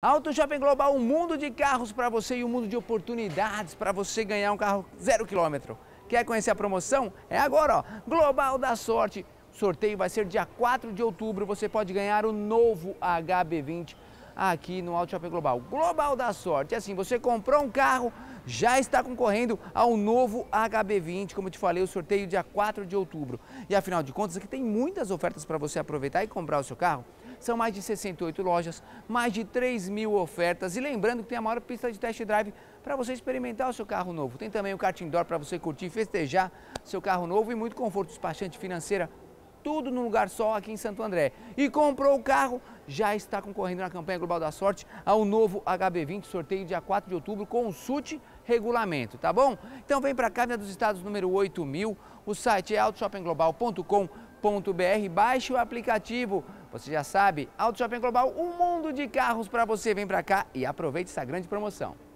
Auto Shopping Global, um mundo de carros para você e um mundo de oportunidades para você ganhar um carro zero quilômetro. Quer conhecer a promoção? É agora, ó. Global da Sorte. sorteio vai ser dia 4 de outubro. Você pode ganhar o novo HB20 aqui no Auto Shopping Global. Global da sorte. É assim, você comprou um carro, já está concorrendo ao novo HB20, como eu te falei, o sorteio dia 4 de outubro. E afinal de contas, aqui tem muitas ofertas para você aproveitar e comprar o seu carro. São mais de 68 lojas, mais de 3 mil ofertas. E lembrando que tem a maior pista de test drive para você experimentar o seu carro novo. Tem também o kart indoor para você curtir, festejar seu carro novo e muito conforto despachante financeira tudo no lugar só aqui em Santo André. E comprou o carro, já está concorrendo na campanha Global da Sorte ao novo HB20, sorteio dia 4 de outubro, consulte regulamento, tá bom? Então vem para a Caminha dos Estados número 8000, o site é autoshoppingglobal.com.br, baixe o aplicativo, você já sabe, Auto Shopping Global, um mundo de carros para você, vem para cá e aproveite essa grande promoção.